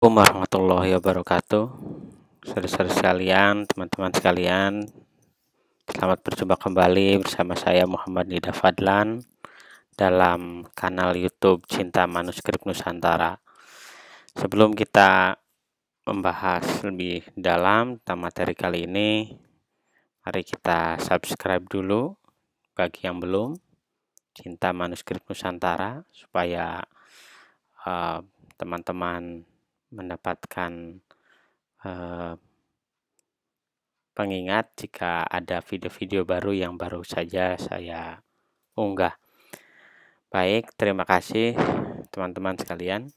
Assalamualaikum warahmatullahi wabarakatuh Saudara-saudara sekalian, teman-teman sekalian Selamat berjumpa kembali bersama saya Muhammad Nida Fadlan Dalam kanal Youtube Cinta Manuskrip Nusantara Sebelum kita membahas lebih dalam tentang materi kali ini Mari kita subscribe dulu bagi yang belum Cinta Manuskrip Nusantara Supaya uh, eh, teman -teman mendapatkan uh, pengingat jika ada video-video baru yang baru saja saya unggah. Baik, terima kasih teman-teman sekalian.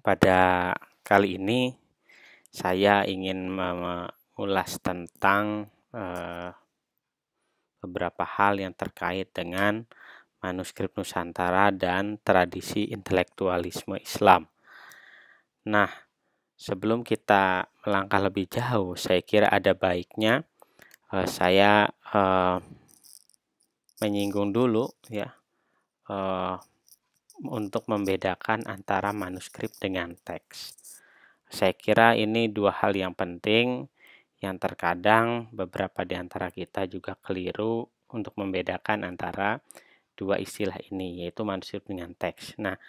Pada kali ini saya ingin mengulas tentang uh, beberapa hal yang terkait dengan manuskrip Nusantara dan tradisi intelektualisme Islam. Nah, sebelum kita melangkah lebih jauh, saya kira ada baiknya uh, saya uh, menyinggung dulu ya uh, untuk membedakan antara manuskrip dengan teks. Saya kira ini dua hal yang penting yang terkadang beberapa di antara kita juga keliru untuk membedakan antara dua istilah ini yaitu manuskrip dengan teks. Nah,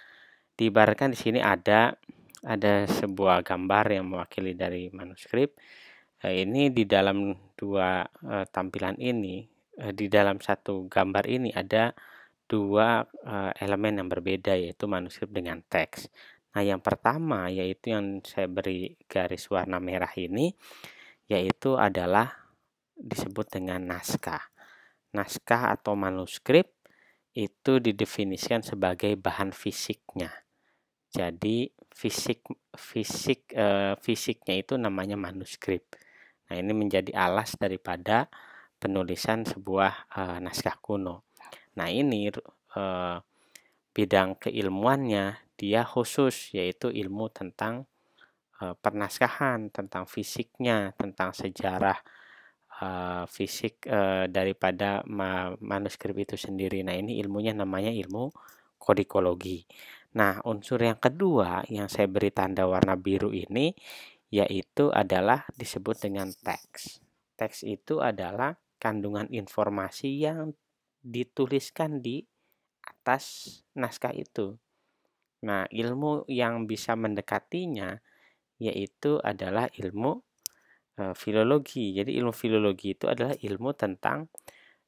diibaratkan di sini ada ada sebuah gambar yang mewakili dari manuskrip. Eh, ini di dalam dua eh, tampilan ini, eh, di dalam satu gambar ini ada dua elemen yang berbeda yaitu manuskrip dengan teks. Nah, yang pertama yaitu yang saya beri garis warna merah ini yaitu adalah disebut dengan naskah. Naskah atau manuskrip itu didefinisikan sebagai bahan fisiknya jadi fisik fisik uh, fisiknya itu namanya manuskrip. Nah, ini menjadi alas daripada penulisan sebuah uh, naskah kuno. Nah, ini uh, bidang keilmuannya dia khusus yaitu ilmu tentang uh, pernaskahan, tentang fisiknya, tentang sejarah uh, fisik uh, daripada ma manuskrip itu sendiri. Nah, ini ilmunya namanya ilmu kodikologi. Nah, unsur yang kedua yang saya beri tanda warna biru ini yaitu adalah disebut dengan teks. Teks itu adalah kandungan informasi yang dituliskan di atas naskah itu. Nah, ilmu yang bisa mendekatinya yaitu adalah ilmu e, filologi. Jadi ilmu filologi itu adalah ilmu tentang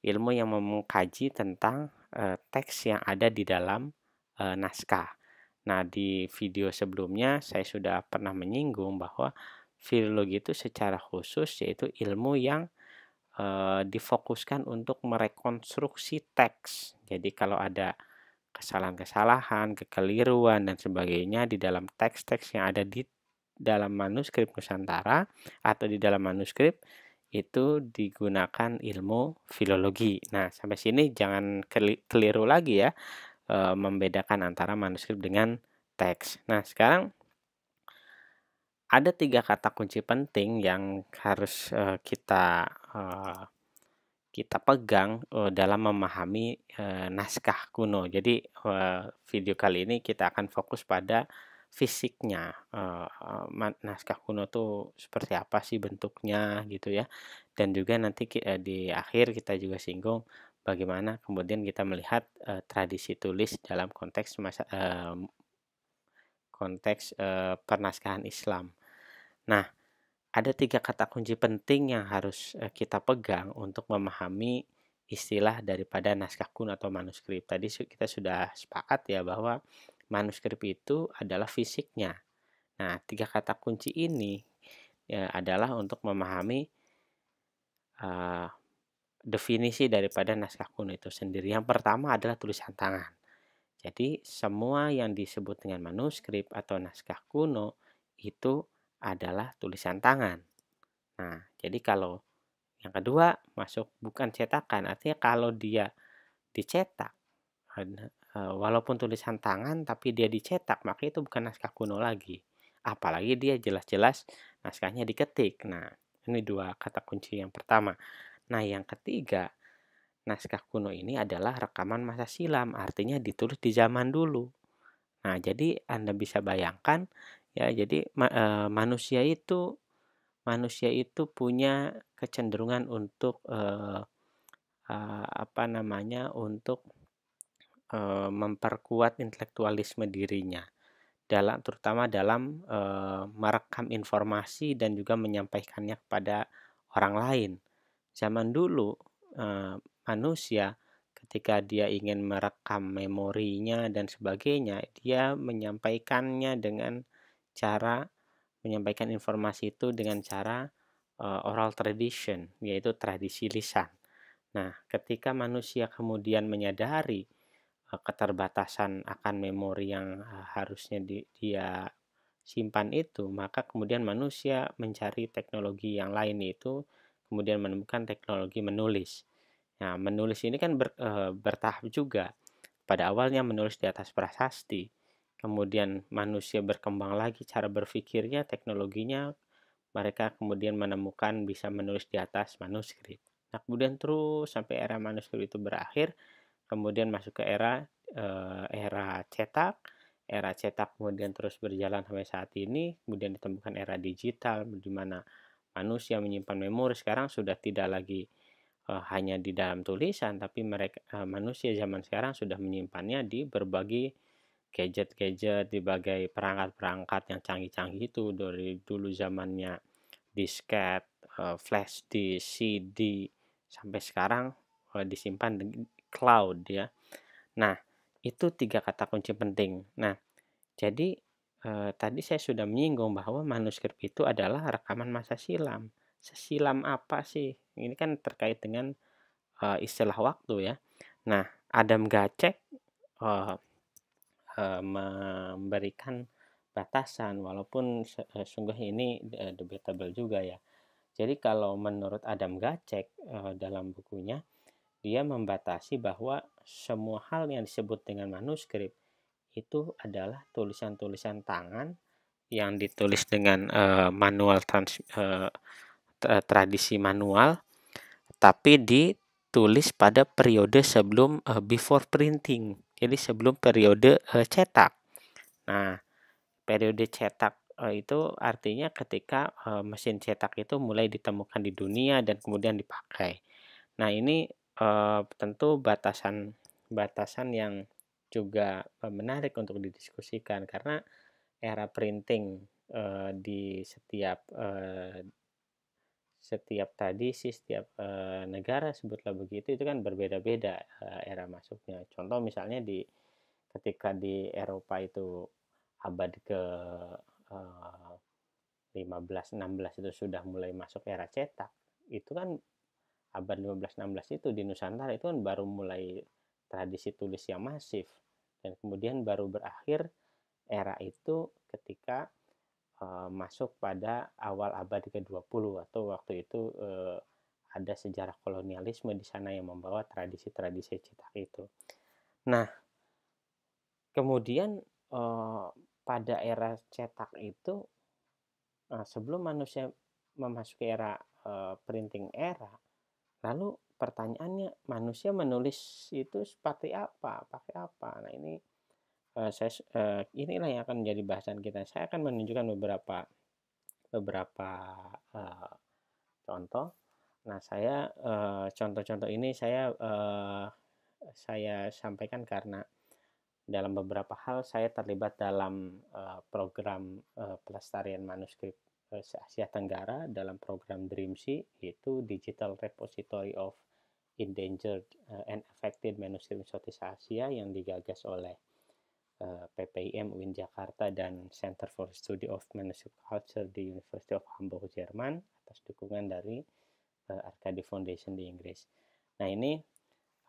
ilmu yang mengkaji tentang e, teks yang ada di dalam e, naskah. Nah, di video sebelumnya saya sudah pernah menyinggung bahwa filologi itu secara khusus yaitu ilmu yang e, difokuskan untuk merekonstruksi teks. Jadi kalau ada kesalahan-kesalahan, kekeliruan dan sebagainya di dalam teks-teks yang ada di dalam manuskrip Nusantara atau di dalam manuskrip itu digunakan ilmu filologi. Nah, sampai sini jangan keliru lagi ya e, membedakan antara manuskrip dengan teks. Nah, sekarang ada tiga kata kunci penting yang harus e, kita e, kita pegang e, dalam memahami e, naskah kuno. Jadi e, video kali ini kita akan fokus pada fisiknya naskah kuno tuh seperti apa sih bentuknya gitu ya. Dan juga nanti di akhir kita juga singgung bagaimana kemudian kita melihat uh, tradisi tulis dalam konteks masa, uh, konteks uh, pernaskahan Islam. Nah, ada tiga kata kunci penting yang harus uh, kita pegang untuk memahami istilah daripada naskah kun atau manuskrip. Tadi kita sudah sepakat ya bahwa manuskrip itu adalah fisiknya. Nah, tiga kata kunci ini ya, adalah untuk memahami uh, definisi daripada naskah kuno itu sendiri. Yang pertama adalah tulisan tangan. Jadi semua yang disebut dengan manuskrip atau naskah kuno itu adalah tulisan tangan. Nah, jadi kalau yang kedua masuk bukan cetakan, artinya kalau dia dicetak e, walaupun tulisan tangan tapi dia dicetak, maka itu bukan naskah kuno lagi. Apalagi dia jelas-jelas naskahnya diketik. Nah, ini dua kata kunci yang pertama. Nah, yang ketiga, naskah kuno ini adalah rekaman masa silam, artinya ditulis di zaman dulu. Nah, jadi Anda bisa bayangkan ya, jadi ma e, manusia itu manusia itu punya kecenderungan untuk e, e, apa namanya? untuk e, memperkuat intelektualisme dirinya dalam terutama dalam e, merekam informasi dan juga menyampaikannya kepada orang lain zaman dulu uh, manusia ketika dia ingin merekam memorinya dan sebagainya, dia menyampaikannya dengan cara menyampaikan informasi itu dengan cara uh, oral tradition, yaitu tradisi lisan. Nah, ketika manusia kemudian menyadari uh, keterbatasan akan memori yang uh, harusnya di, dia simpan itu, maka kemudian manusia mencari teknologi yang lain itu kemudian menemukan teknologi menulis. Nah, menulis ini kan ber, e, bertahap juga. Pada awalnya menulis di atas prasasti, kemudian manusia berkembang lagi cara berpikirnya, teknologinya, mereka kemudian menemukan bisa menulis di atas manuskrip. Nah, kemudian terus sampai era manuskrip itu berakhir, kemudian masuk ke era e, era cetak, era cetak kemudian terus berjalan sampai saat ini, kemudian ditemukan era digital di mana manusia menyimpan memori sekarang sudah tidak lagi uh, hanya di dalam tulisan, tapi mereka uh, manusia zaman sekarang sudah menyimpannya di berbagai gadget-gadget, di berbagai perangkat-perangkat yang canggih-canggih itu dari dulu zamannya disket, uh, flash disk, CD sampai sekarang uh, disimpan di cloud ya. Nah, itu tiga kata kunci penting. Nah, jadi E, tadi saya sudah menyinggung bahwa manuskrip itu adalah rekaman masa silam. Sesilam apa sih? Ini kan terkait dengan e, istilah waktu ya. Nah, Adam Gacek e, e, memberikan batasan walaupun e, sungguh ini e, debatable juga ya. Jadi kalau menurut Adam Gacek e, dalam bukunya dia membatasi bahwa semua hal yang disebut dengan manuskrip itu adalah tulisan-tulisan tangan yang ditulis dengan uh, manual trans, uh, tradisi manual tapi ditulis pada periode sebelum uh, before printing jadi sebelum periode uh, cetak nah periode cetak uh, itu artinya ketika uh, mesin cetak itu mulai ditemukan di dunia dan kemudian dipakai nah ini uh, tentu batasan batasan yang juga e, menarik untuk didiskusikan karena era printing uh, di setiap uh, setiap tradisi setiap uh, negara sebutlah begitu itu kan berbeda-beda uh, era masuknya contoh misalnya di ketika di Eropa itu abad ke uh, 15 16 itu sudah mulai masuk era cetak itu kan abad 15 16 itu di Nusantara itu kan baru mulai tradisi tulis yang masif dan kemudian baru berakhir era itu ketika e, masuk pada awal abad ke-20 atau waktu itu e, ada sejarah kolonialisme di sana yang membawa tradisi-tradisi cetak itu. Nah, kemudian e, pada era cetak itu e, sebelum manusia memasuki era e, printing era, lalu pertanyaannya manusia menulis itu seperti apa pakai apa nah ini uh, saya uh, inilah yang akan menjadi bahasan kita saya akan menunjukkan beberapa beberapa uh, contoh nah saya contoh-contoh ini saya saya sampaikan karena dalam beberapa hal saya terlibat dalam program pelestarian manuskrip Asia Tenggara dalam program DREAMSI yaitu Digital Repository of Endangered eh, and Affected Manuscript Southeast Asia yang digagas oleh eh, PPIM UIN Jakarta dan Center for Study of Manuscript Culture di University of Hamburg Jerman atas dukungan dari eh, Arcadi Foundation di Inggris. Nah ini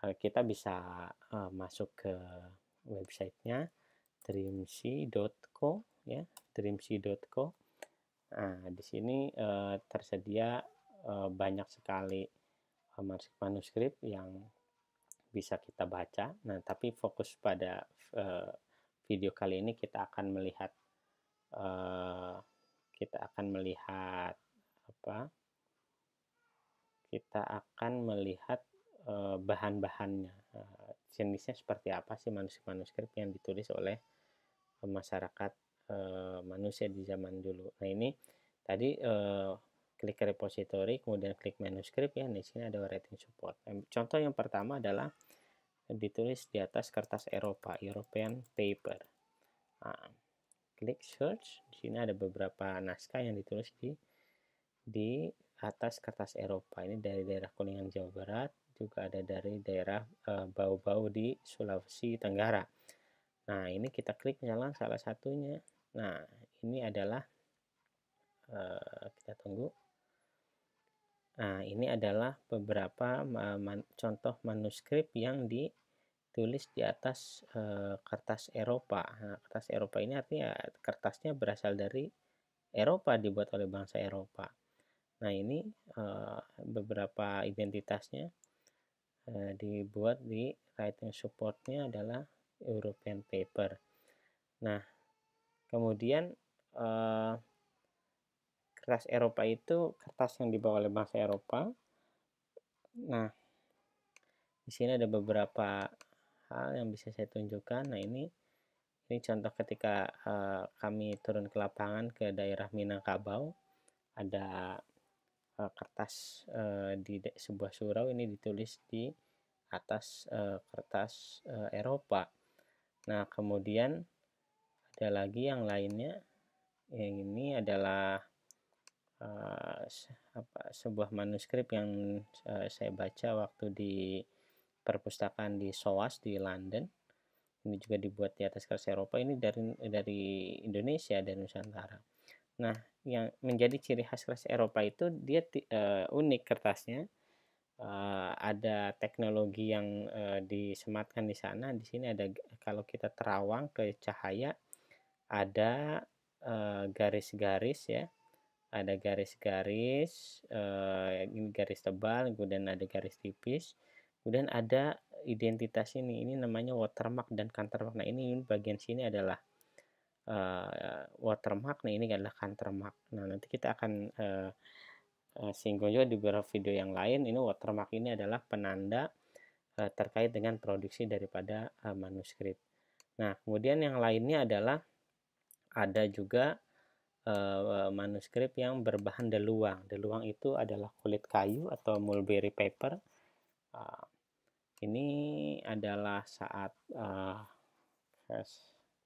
kita bisa masuk ke websitenya dreamsi.co ya dreamsi.co Nah, di sini eh, tersedia eh, banyak sekali eh, manuskrip yang bisa kita baca. Nah, tapi fokus pada eh, video kali ini kita akan melihat eh, kita akan melihat apa? Kita akan melihat eh, bahan-bahannya. Eh, jenisnya seperti apa sih manuskrip-manuskrip yang ditulis oleh eh, masyarakat Eh, manusia di zaman dulu. Nah ini tadi uh, klik repository, kemudian klik manuskrip ya. Di sini ada writing support. Contoh yang pertama adalah ditulis di atas kertas Eropa, European paper. Nah, klik search. Di sini ada beberapa naskah yang ditulis di di atas kertas Eropa. Ini dari daerah Kuningan Jawa Barat, juga ada dari daerah eh, Bau-Bau e, di Sulawesi Tenggara. Nah, ini kita klik misalnya salah satunya Nah, ini adalah uh, kita tunggu. Nah, ini adalah beberapa uh, man, contoh manuskrip yang ditulis di atas uh, kertas Eropa. Nah, kertas Eropa ini artinya kertasnya berasal dari Eropa, dibuat oleh bangsa Eropa. Nah, ini eh, beberapa identitasnya dibuat di writing supportnya adalah European paper. Nah, kemudian eh, kertas Eropa itu kertas yang dibawa oleh bangsa Eropa nah di sini ada beberapa hal yang bisa saya tunjukkan nah ini ini contoh ketika uh, kami turun ke lapangan ke daerah Minangkabau ada uh, kertas uh, di sebuah surau ini ditulis di atas uh, kertas uh, Eropa. Nah, kemudian ada lagi yang lainnya yang ini adalah uh, apa, sebuah manuskrip yang uh, saya baca waktu di perpustakaan di SOAS di London ini juga dibuat di atas kertas Eropa ini dari dari Indonesia dan Nusantara nah yang menjadi ciri khas kertas Eropa itu dia uh, unik kertasnya uh, ada teknologi yang uh, disematkan di sana di sini ada kalau kita terawang ke cahaya ada garis-garis ya ada garis-garis ini garis tebal kemudian ada garis tipis kemudian ada identitas ini ini namanya watermark dan countermark nah ini bagian sini adalah uh, watermark nah ini adalah countermark nah nanti kita akan uh, singgung juga di beberapa video yang lain ini watermark ini adalah penanda uh, terkait dengan produksi daripada uh, manuskrip nah kemudian yang lainnya adalah ada juga uh, manuskrip yang berbahan deluang. Deluang itu adalah kulit kayu atau mulberry paper. Uh, ini adalah saat uh,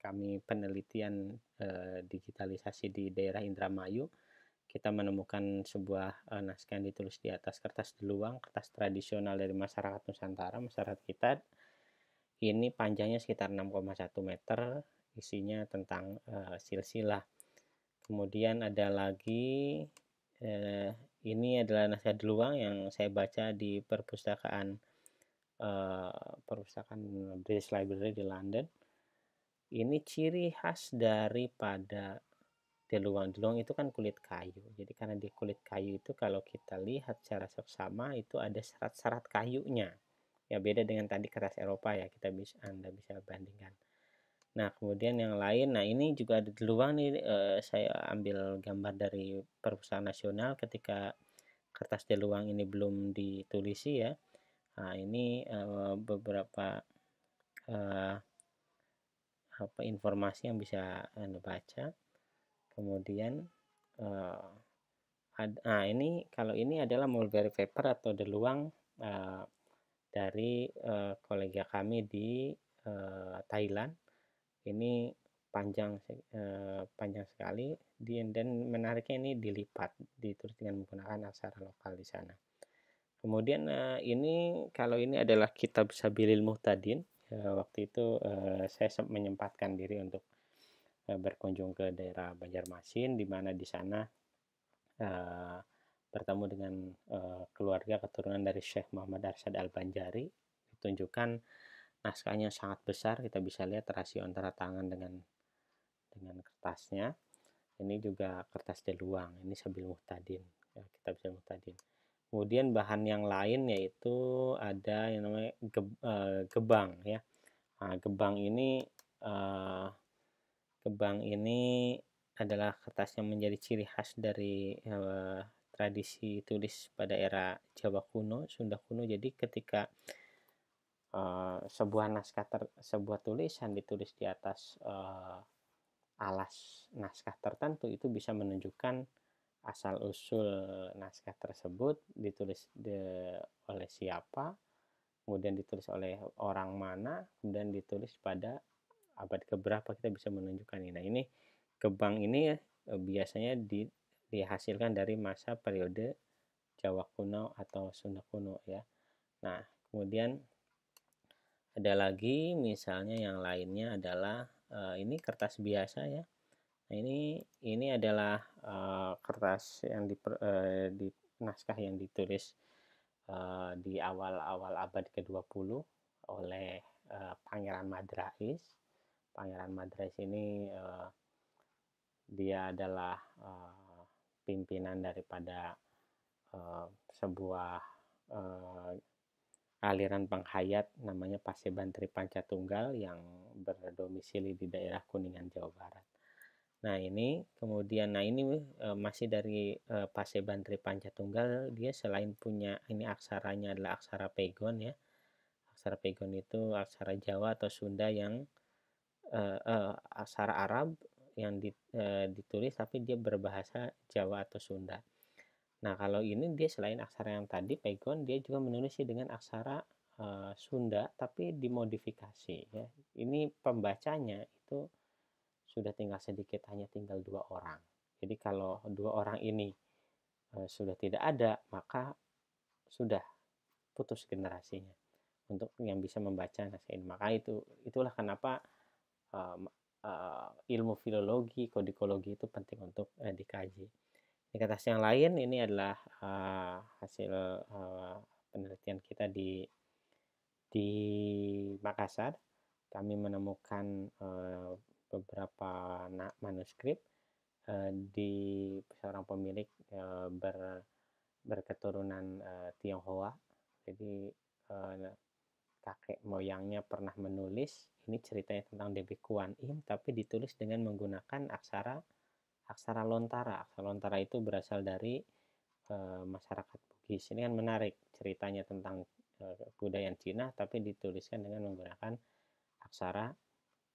kami penelitian uh, digitalisasi di daerah Indramayu. Kita menemukan sebuah uh, naskah yang ditulis di atas kertas deluang, kertas tradisional dari masyarakat Nusantara, masyarakat kita. Ini panjangnya sekitar 6,1 meter, isinya tentang uh, silsilah. Kemudian ada lagi uh, ini adalah naskah deluang yang saya baca di perpustakaan uh, perpustakaan British Library di London. Ini ciri khas daripada deluang-deluang itu kan kulit kayu. Jadi karena di kulit kayu itu kalau kita lihat secara seksama itu ada serat-serat kayunya. Ya beda dengan tadi kertas Eropa ya kita bisa Anda bisa bandingkan. Nah, kemudian yang lain, nah ini juga ada di luar nih, eh, saya ambil gambar dari perusahaan nasional ketika kertas di luar ini belum ditulisi ya. Nah, ini eh, beberapa eh, apa informasi yang bisa Anda baca. Kemudian eh, ad, nah ini kalau ini adalah mulberry paper atau deluang eh, dari eh, kolega kami di eh, Thailand ini panjang eh, panjang sekali dan menariknya ini dilipat ditulis dengan menggunakan aksara lokal di sana kemudian eh, ini kalau ini adalah kitab Sabilil Muhtadin eh, waktu itu saya menyempatkan diri untuk berkunjung ke daerah Banjarmasin di mana di sana bertemu dengan keluarga keturunan dari Syekh Muhammad Arsyad Al Banjari ditunjukkan naskahnya sangat besar kita bisa lihat rasio antara tangan dengan dengan kertasnya ini juga kertas deluang ini sambil muhtadin ya, kita bisa muhtadin kemudian bahan yang lain yaitu ada yang namanya ge, uh, eh, gebang ya nah, gebang ini uh, gebang ini adalah kertas yang menjadi ciri khas dari uh, tradisi tulis pada era Jawa kuno, Sunda kuno. Jadi ketika Eh, sebuah naskah ter, sebuah tulisan ditulis di atas uh, alas naskah tertentu itu bisa menunjukkan asal usul naskah tersebut ditulis de, oleh siapa kemudian ditulis oleh orang mana kemudian ditulis pada abad keberapa kita bisa menunjukkan ini nah ini kebang ini ya, biasanya di, dihasilkan dari masa periode Jawa kuno atau Sunda kuno ya nah kemudian ada lagi misalnya yang lainnya adalah uh, ini kertas biasa ya nah, ini ini adalah uh, kertas yang di, uh, di naskah yang ditulis uh, di awal-awal abad ke-20 oleh uh, Pangeran Madrais Pangeran Madrais ini uh, dia adalah uh, pimpinan daripada uh, sebuah uh, aliran penghayat namanya Tripanca Pancatunggal yang berdomisili di daerah Kuningan Jawa Barat. Nah ini kemudian, nah ini e, masih dari e, eh, Tripanca Pancatunggal dia selain punya ini aksaranya adalah aksara pegon ya. Aksara pegon itu aksara Jawa atau Sunda yang e, e, aksara Arab yang ditulis tapi dia berbahasa Jawa atau Sunda. Nah, kalau ini dia selain aksara yang tadi pegon, dia juga menulisnya dengan aksara uh, Sunda tapi dimodifikasi ya. Ini pembacanya itu sudah tinggal sedikit, hanya tinggal dua orang. Jadi kalau dua orang ini uh, sudah tidak ada, maka sudah putus generasinya untuk yang bisa membaca naskah ini. Maka itu itulah kenapa uh, uh, ilmu filologi, kodikologi itu penting untuk uh, dikaji di kertas yang lain ini adalah uh, hasil uh, penelitian kita di di Makassar kami menemukan uh, beberapa manuskrip uh, di seorang pemilik uh, ber, berketurunan uh, Tionghoa jadi uh, kakek moyangnya pernah menulis ini ceritanya tentang Dewi Kuan Im tapi ditulis dengan menggunakan aksara aksara lontara. Aksara lontara itu berasal dari e, masyarakat Bugis. Ini kan menarik ceritanya tentang e, eh, budaya Cina tapi dituliskan dengan menggunakan aksara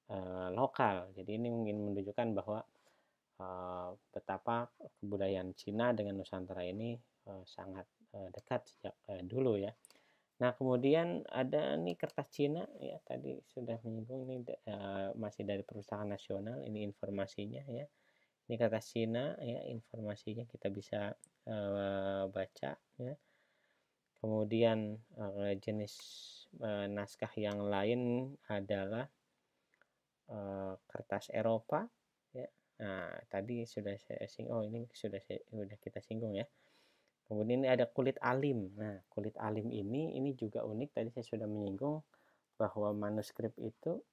e, lokal. Jadi ini mungkin menunjukkan bahwa e, betapa kebudayaan Cina dengan Nusantara ini e, sangat e, dekat sejak e, dulu ya. Nah kemudian ada nih kertas Cina ya tadi sudah menyinggung ini e, masih dari perusahaan Nasional ini informasinya ya ini kata Sina ya informasinya kita bisa uh, baca ya kemudian uh, jenis uh, naskah yang lain adalah uh, kertas Eropa ya nah tadi sudah saya singgung oh ini sudah saya, sudah kita singgung ya kemudian ini ada kulit alim nah kulit alim ini ini juga unik tadi saya sudah menyinggung bahwa manuskrip itu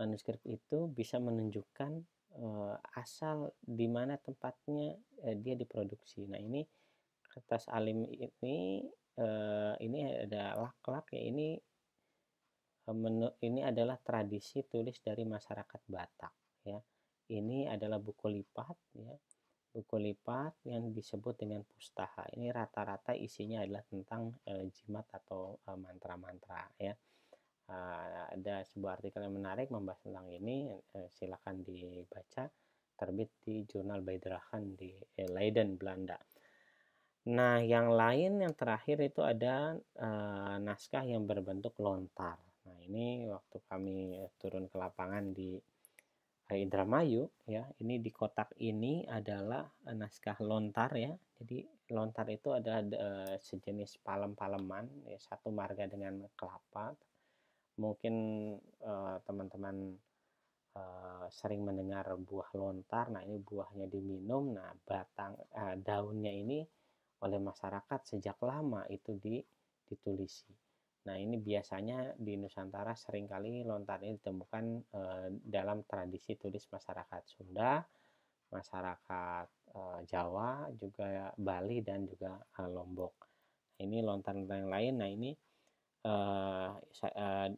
manuskrip itu bisa menunjukkan eh, asal di mana tempatnya eh, dia diproduksi. Nah ini kertas alim ini eh, ini ada laklak ya ini eh, menu, ini adalah tradisi tulis dari masyarakat Batak ya. Ini adalah buku lipat ya. Buku lipat yang disebut dengan pustaha. Ini rata-rata isinya adalah tentang uh, jimat atau eh, mantra-mantra uh, ya. Eh, ada sebuah artikel yang menarik membahas tentang ini eh, silakan dibaca terbit di jurnal Beidrahan di eh, Leiden Belanda. Nah, yang lain yang terakhir itu ada e, naskah yang berbentuk lontar. Nah, ini waktu kami turun ke lapangan di Indramayu ya. Ini di kotak ini adalah naskah lontar ya. Jadi lontar itu ada e, sejenis palem-paleman ya, satu marga dengan kelapa mungkin eh, teman-teman uh, uh, sering mendengar buah lontar. Nah, ini buahnya diminum. Nah, batang uh, daunnya ini oleh masyarakat sejak lama itu di, ditulisi. Nah, ini biasanya di Nusantara seringkali lontar ini ditemukan uh, dalam tradisi tulis masyarakat Sunda, masyarakat Jawa, juga Bali dan juga Lombok. Nah, ini lontar-lontar yang lain. Nah, ini uh,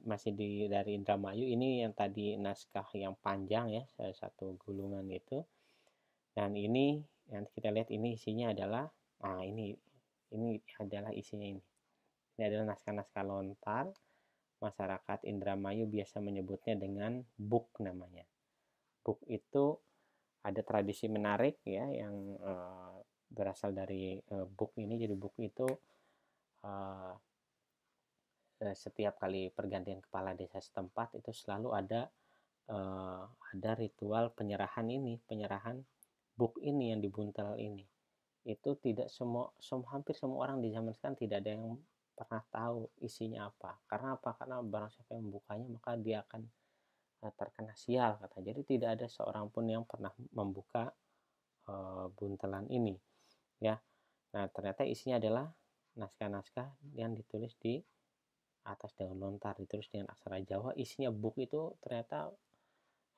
masih di dari Indramayu ini yang tadi naskah yang panjang ya satu gulungan itu dan ini yang kita lihat ini isinya adalah ah ini ini adalah isinya ini ini adalah naskah-naskah lontar masyarakat Indramayu biasa menyebutnya dengan book namanya book itu ada tradisi menarik ya yang uh, berasal dari uh, book ini jadi book itu uh, Eh, setiap kali pergantian kepala desa setempat itu selalu ada uh, ada ritual penyerahan ini, penyerahan buk ini yang dibuntel ini. Itu tidak semua sem hampir semua orang di zaman sekarang tidak ada yang pernah tahu isinya apa. Karena apa? Karena barang siapa yang membukanya maka dia akan eh, terkena sial kata. Jadi tidak ada seorang pun yang pernah membuka uh, buntelan ini. Ya. Nah, ternyata isinya adalah naskah-naskah yang ditulis di atas dengan lontar ditulis dengan aksara Jawa isinya buku itu ternyata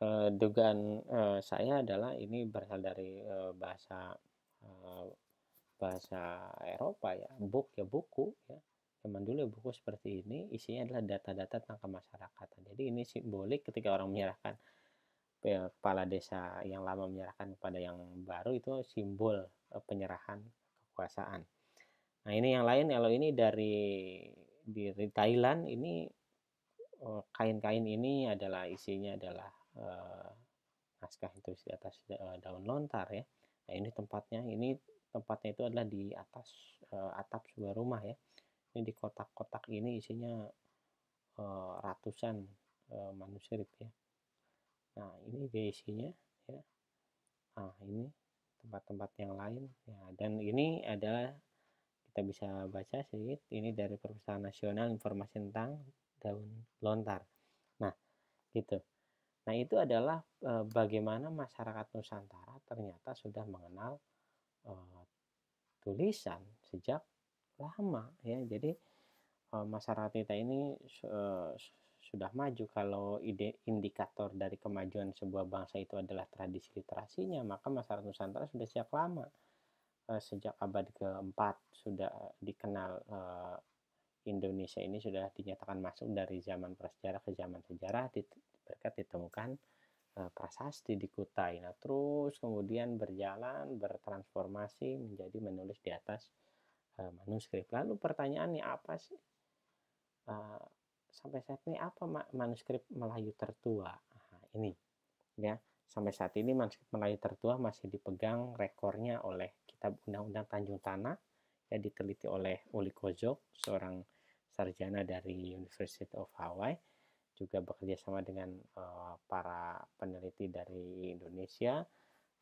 e, dugaan e, saya adalah ini berasal dari e, bahasa e, bahasa Eropa ya book ya buku ya zaman dulu ya buku seperti ini isinya adalah data-data tentang kemasyarakatan jadi ini simbolik ketika orang menyerahkan ya, kepala desa yang lama menyerahkan kepada yang baru itu simbol penyerahan kekuasaan nah ini yang lain kalau ini dari di Thailand ini oh, kain-kain ini adalah isinya adalah uh, naskah itu di atas eh, daun lontar ya. Nah ini tempatnya ini tempatnya itu adalah di atas uh, atap sebuah rumah ya. Ini di kotak-kotak ini isinya uh, ratusan uh, manuskrip ya. Nah ini dia isinya ya. Nah ini tempat-tempat yang lain ya dan ini adalah kita bisa baca sedikit ini dari perpustakaan nasional informasi tentang daun lontar nah gitu nah itu adalah e, bagaimana masyarakat Nusantara ternyata sudah mengenal e, tulisan sejak lama ya jadi e, masyarakat kita ini e, sudah maju kalau ide indikator dari kemajuan sebuah bangsa itu adalah tradisi literasinya maka masyarakat Nusantara sudah sejak lama Eh, sejak abad keempat sudah dikenal eh, Indonesia ini sudah dinyatakan masuk dari zaman prasejarah ke zaman sejarah berkat ditemukan eh, prasasti di Kutai. Nah, terus kemudian berjalan bertransformasi menjadi menulis di atas manuskrip. Lalu pertanyaannya apa sih? sampai saat ini apa manuskrip Melayu tertua? Nah, ini ya Sampai saat ini Masjid Melayu tertua masih dipegang rekornya oleh Kitab Undang-Undang Tanjung Tanah yang diteliti oleh Uli Kojo, seorang sarjana dari University of Hawaii, juga bekerja sama dengan uh, para peneliti dari Indonesia,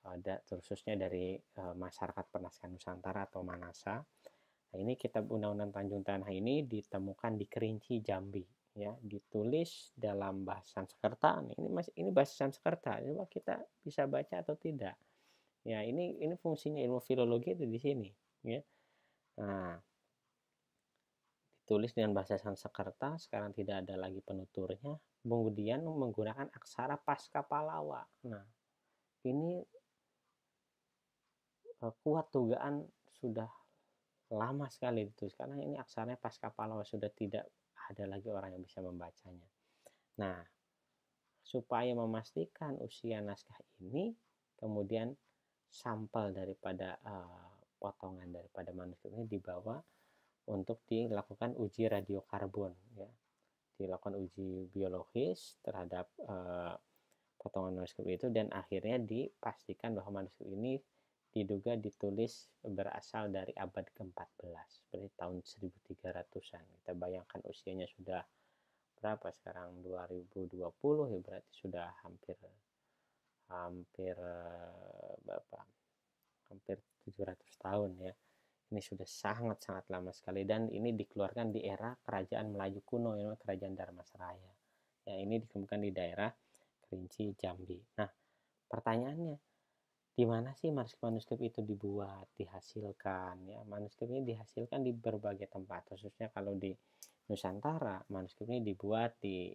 uh, khususnya dari uh, masyarakat Penaskan Nusantara atau Manasa. Nah, ini Kitab Undang-Undang Tanjung Tanah ini ditemukan di Kerinci, Jambi ya ditulis dalam bahasa Sanskerta nah, ini masih ini bahasa Sanskerta coba kita bisa baca atau tidak ya ini ini fungsinya ilmu filologi itu di sini ya nah ditulis dengan bahasa Sanskerta sekarang tidak ada lagi penuturnya kemudian menggunakan aksara pasca Palawa nah ini eh, kuat dugaan sudah lama sekali itu karena ini aksaranya pasca Palawa sudah tidak ada lagi orang yang bisa membacanya. Nah, supaya memastikan usia naskah ini, kemudian sampel daripada uh, potongan daripada manuskrip ini dibawa untuk dilakukan uji radiokarbon, ya, dilakukan uji biologis terhadap uh, potongan manuskrip itu dan akhirnya dipastikan bahwa manuskrip ini diduga ditulis berasal dari abad ke-14, berarti tahun 1300-an. Kita bayangkan usianya sudah berapa sekarang 2020 ya berarti sudah hampir hampir eh, berapa? Hampir 700 tahun ya. Ini sudah sangat-sangat lama sekali dan ini dikeluarkan di era kerajaan Melayu kuno yang kerajaan seraya Ya, ini ditemukan di daerah Kerinci, Jambi. Nah, pertanyaannya, di mana sih manuskrip itu dibuat, dihasilkan ya. Manuskrip ini dihasilkan di berbagai tempat, khususnya kalau di Nusantara, manuskrip ini dibuat di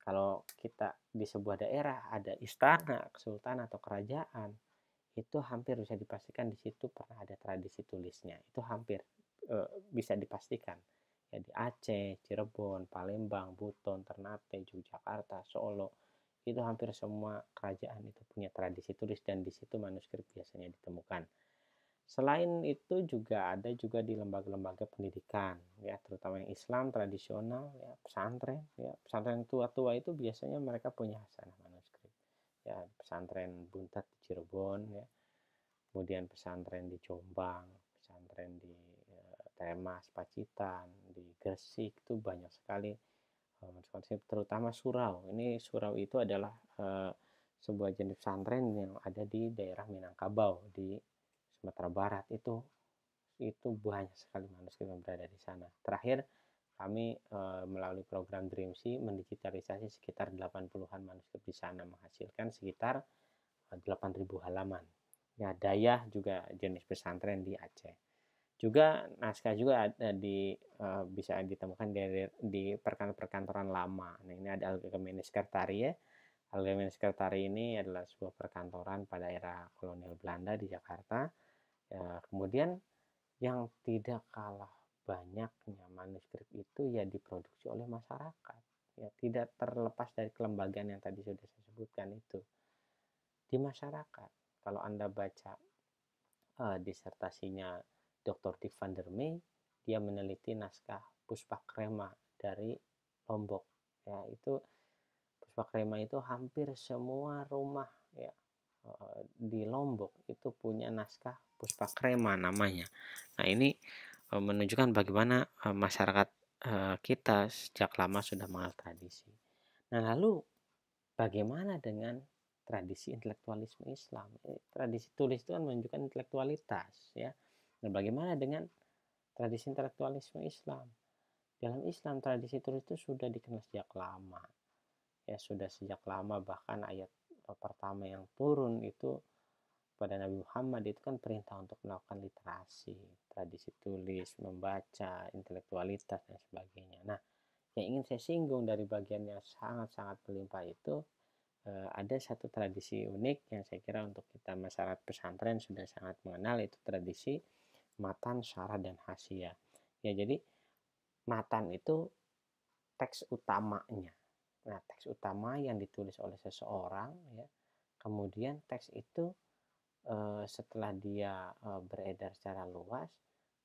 kalau kita di sebuah daerah ada istana, kesultanan atau kerajaan, itu hampir bisa dipastikan di situ pernah ada tradisi tulisnya. Itu hampir e, bisa dipastikan. Ya di Aceh, Cirebon, Palembang, Buton, Ternate, Yogyakarta, Solo, itu hampir semua kerajaan itu punya tradisi tulis dan di situ manuskrip biasanya ditemukan. Selain itu juga ada juga di lembaga-lembaga pendidikan ya terutama yang Islam tradisional ya pesantren ya pesantren tua-tua itu biasanya mereka punya hasanah manuskrip ya pesantren Buntat di Cirebon ya kemudian pesantren di Jombang pesantren di eh, Temas Pacitan di Gresik itu banyak sekali konsep terutama surau. Ini surau itu adalah uh, sebuah jenis pesantren yang ada di daerah Minangkabau di Sumatera Barat itu itu banyak sekali manusia yang berada di sana. Terakhir kami e, melalui program Dreamsi mendigitalisasi sekitar 80-an manuskrip di sana menghasilkan sekitar 8.000 eh, halaman. Ya, daya juga jenis pesantren di Aceh. Juga naskah juga ada di uh, bisa ditemukan di, di perkantoran-perkantoran lama. Nah, ini ada Algemenes Sekretari ya. Algemenes Sekretari ini adalah sebuah perkantoran pada era kolonial Belanda di Jakarta. Ya, kemudian yang tidak kalah banyaknya manuskrip itu ya diproduksi oleh masyarakat. Ya, tidak terlepas dari kelembagaan yang tadi sudah saya sebutkan itu di masyarakat. Kalau Anda baca uh, disertasinya Dr. Dick van der Mee, dia meneliti naskah Puspakrema dari Lombok. Ya, itu Puspakrema itu hampir semua rumah ya eh, di Lombok itu punya naskah Puspakrema namanya. Nah, ini eh, menunjukkan bagaimana eh, masyarakat kita sejak lama sudah mengenal tradisi. Nah, lalu bagaimana dengan tradisi intelektualisme Islam? Tradisi tulis itu kan menunjukkan intelektualitas ya Nah, bagaimana dengan tradisi intelektualisme Islam? Dalam Islam tradisi tulis itu sudah dikenal sejak lama. Ya, sudah sejak lama bahkan ayat pertama yang turun itu pada Nabi Muhammad itu kan perintah untuk melakukan literasi, tradisi tulis, membaca, intelektualitas dan sebagainya. Nah, yang ingin saya singgung dari bagian yang sangat-sangat melimpah itu eh, ada satu tradisi unik yang saya kira untuk kita masyarakat pesantren sudah sangat mengenal itu tradisi matan, syarah, dan hasia. Ya, jadi matan itu teks utamanya. Nah, teks utama yang ditulis oleh seseorang ya. Kemudian teks itu e, setelah dia e, beredar secara luas,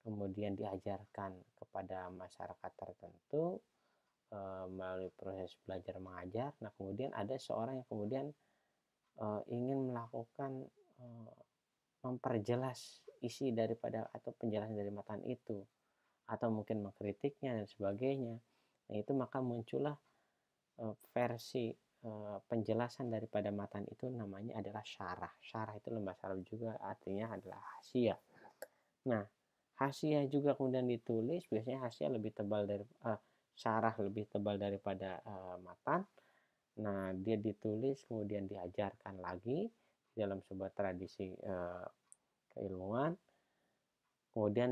kemudian diajarkan kepada masyarakat tertentu e, melalui proses belajar mengajar. Nah, kemudian ada seorang yang kemudian e, ingin melakukan e, memperjelas isi daripada atau penjelasan dari matan itu atau mungkin mengkritiknya dan sebagainya nah itu maka muncullah eh, versi eh, penjelasan daripada matan itu namanya adalah syarah syarah itu lembah syarah juga artinya adalah hasia nah hasia juga kemudian ditulis biasanya hasia lebih tebal dari uh, syarah lebih tebal daripada uh, matan nah dia ditulis kemudian diajarkan lagi dalam sebuah tradisi uh, keilmuan. Kemudian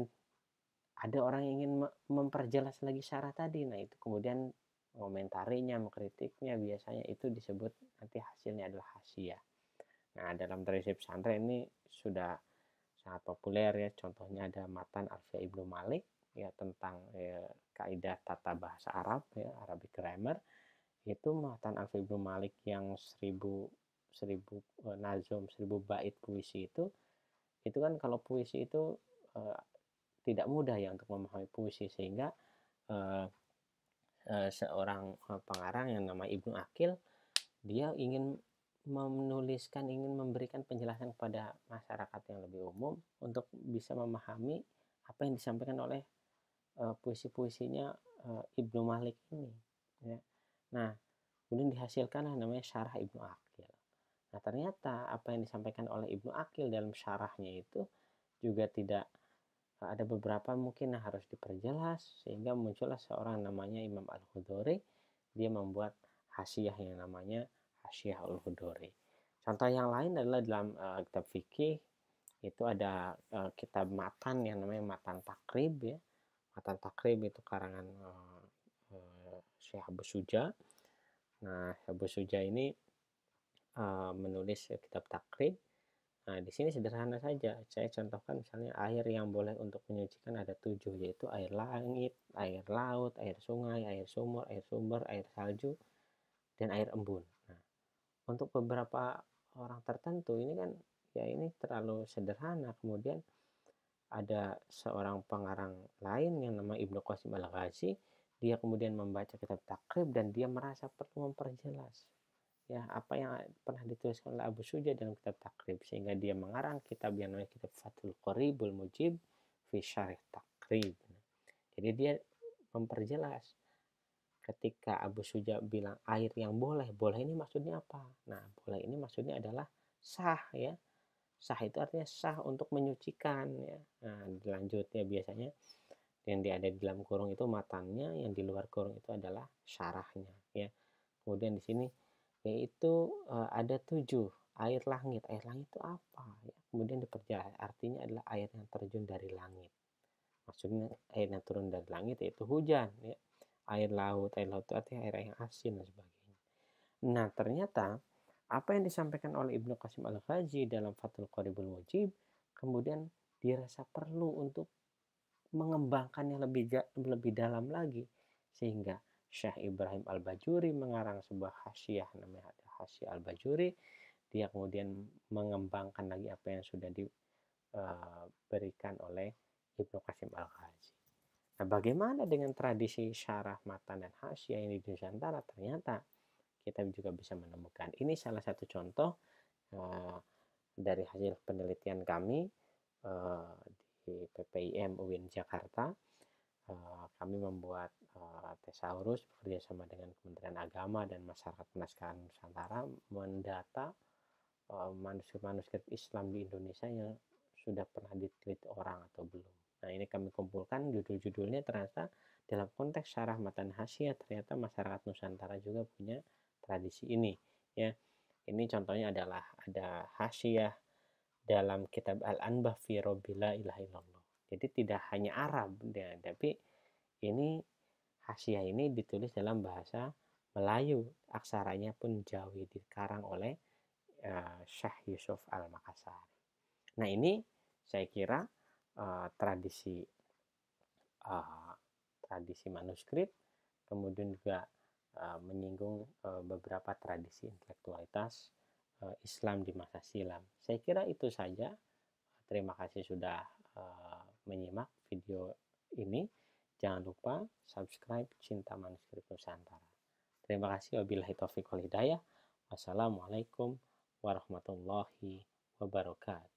ada orang yang ingin memperjelas lagi syarat tadi. Nah, itu kemudian komentarinya, mengkritiknya biasanya itu disebut nanti hasilnya adalah hasiah. Nah, dalam tradisi pesantren ini sudah sangat populer ya. Contohnya ada matan Arfi Ibnu Malik ya tentang ya, kaidah tata bahasa Arab ya, Arabic grammar. Itu matan Arfi Ibnu Malik yang 1000 seribu eh, nazom seribu bait puisi itu itu kan kalau puisi itu eh, tidak mudah ya untuk memahami puisi sehingga eh, eh, seorang eh, pengarang yang nama Ibnu Akil dia ingin menuliskan ingin memberikan penjelasan kepada masyarakat yang lebih umum untuk bisa memahami apa yang disampaikan oleh uh, puisi-puisinya uh, Ibnu Malik ini ya. Nah, kemudian yang namanya Syarah Ibnu Akil. Nah ternyata apa yang disampaikan oleh Ibnu Akil dalam syarahnya itu juga tidak e, ada beberapa mungkin yang harus diperjelas sehingga muncullah seorang namanya Imam Al-Khudori dia membuat hasiah yang namanya hasiah Al-Khudori. Contoh yang lain adalah dalam uh, kitab fikih itu ada uh, kitab matan yang namanya matan takrib ya. Matan takrib itu karangan uh, uh, Syekh Abu Suja. Nah, Abu Suja ini Eh, menulis kitab takrir. Nah, di sini sederhana saja. Saya contohkan misalnya air yang boleh untuk menyucikan ada tujuh, yaitu air langit, air laut, air sungai, air sumur, air sumber, air salju, dan air embun. Nah, untuk beberapa orang tertentu ini kan ya ini terlalu sederhana. Kemudian ada seorang pengarang lain yang nama Ibnu Qasim Al-Ghazi, dia kemudian membaca kitab takrib dan dia merasa perlu memperjelas ya apa yang pernah dituliskan oleh Abu Suja dalam kitab Takrib sehingga dia mengarang kitab yang namanya kitab Fathul Qoribul Mujib fi Syarih Takrib. Jadi dia memperjelas ketika Abu Suja bilang air yang boleh, boleh ini maksudnya apa? Nah, boleh ini maksudnya adalah sah ya. Sah itu artinya sah untuk menyucikan ya. Nah, dilanjutnya biasanya yang ada di dalam kurung itu matanya, yang di luar kurung itu adalah syarahnya ya. Kemudian di sini yaitu uh, ada tujuh air langit. Air langit itu apa? Ya, kemudian diperjelas artinya adalah air yang terjun dari langit. Maksudnya air yang turun dari langit yaitu hujan. Ya. Air laut, air laut itu artinya air yang asin dan sebagainya. Nah ternyata apa yang disampaikan oleh Ibnu Qasim Al-Ghazi dalam Fathul Qaribul Wajib kemudian dirasa perlu untuk mengembangkannya lebih lebih dalam lagi sehingga Syekh Ibrahim Al-Bajuri mengarang sebuah hasyiah namanya Hasyiah Al-Bajuri dia kemudian mengembangkan lagi apa yang sudah diberikan eh, oleh Ibnu Qasim Al-Ghazi. Nah, bagaimana dengan tradisi syarah matan dan hasyiah yang di Nusantara? Ternyata kita juga bisa menemukan. Ini salah satu contoh eh, dari hasil penelitian kami eh, di PPIM UIN Jakarta. kami membuat Eh, Tesaurus bekerja sama dengan Kementerian Agama dan masyarakat penasaran Nusantara mendata eh, manuskrip-manuskrip Islam di Indonesia yang sudah pernah diteliti orang atau belum. Nah ini kami kumpulkan judul-judulnya ternyata dalam konteks syarah matan hasya ternyata masyarakat Nusantara juga punya tradisi ini. Ya ini contohnya adalah ada hasiah dalam kitab Al-Anbah fi Robila ilaha Jadi tidak hanya Arab, ya, tapi ini Asia ini ditulis dalam bahasa Melayu, aksaranya pun Jawi dikarang oleh uh, eh, Syekh Yusuf al Makassar. Nah, ini saya kira uh, tradisi uh, tradisi manuskrip kemudian juga uh, menyinggung uh, beberapa tradisi intelektualitas uh, Islam di masa silam. Saya kira itu saja. Terima kasih sudah uh, menyimak video ini. Jangan lupa subscribe Cinta Manuskrip Nusantara. Terima kasih. Wabillahi taufiq wal hidayah. Wassalamualaikum warahmatullahi wabarakatuh.